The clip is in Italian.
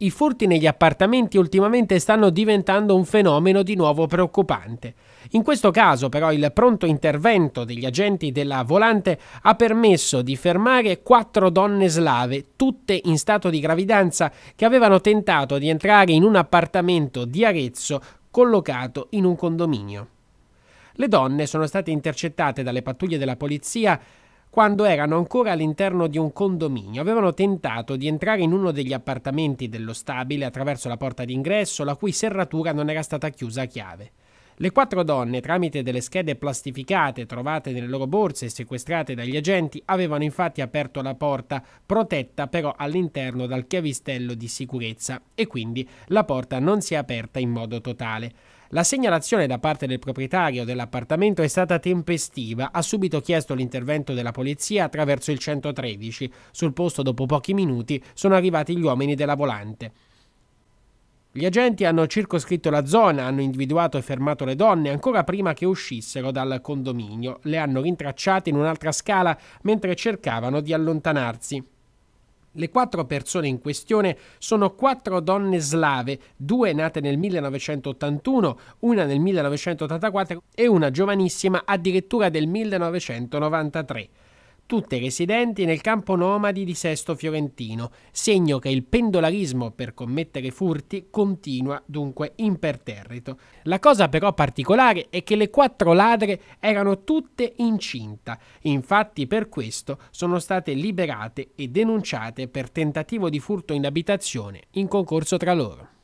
I furti negli appartamenti ultimamente stanno diventando un fenomeno di nuovo preoccupante. In questo caso però il pronto intervento degli agenti della volante ha permesso di fermare quattro donne slave, tutte in stato di gravidanza, che avevano tentato di entrare in un appartamento di Arezzo collocato in un condominio. Le donne sono state intercettate dalle pattuglie della polizia quando erano ancora all'interno di un condominio. Avevano tentato di entrare in uno degli appartamenti dello stabile attraverso la porta d'ingresso, la cui serratura non era stata chiusa a chiave. Le quattro donne, tramite delle schede plastificate trovate nelle loro borse e sequestrate dagli agenti, avevano infatti aperto la porta, protetta però all'interno dal chiavistello di sicurezza, e quindi la porta non si è aperta in modo totale. La segnalazione da parte del proprietario dell'appartamento è stata tempestiva, ha subito chiesto l'intervento della polizia attraverso il 113. Sul posto dopo pochi minuti sono arrivati gli uomini della volante. Gli agenti hanno circoscritto la zona, hanno individuato e fermato le donne ancora prima che uscissero dal condominio, le hanno rintracciate in un'altra scala mentre cercavano di allontanarsi. Le quattro persone in questione sono quattro donne slave, due nate nel 1981, una nel 1984 e una giovanissima addirittura del 1993 tutte residenti nel campo nomadi di Sesto Fiorentino, segno che il pendolarismo per commettere furti continua dunque imperterrito. La cosa però particolare è che le quattro ladre erano tutte incinta, infatti per questo sono state liberate e denunciate per tentativo di furto in abitazione in concorso tra loro.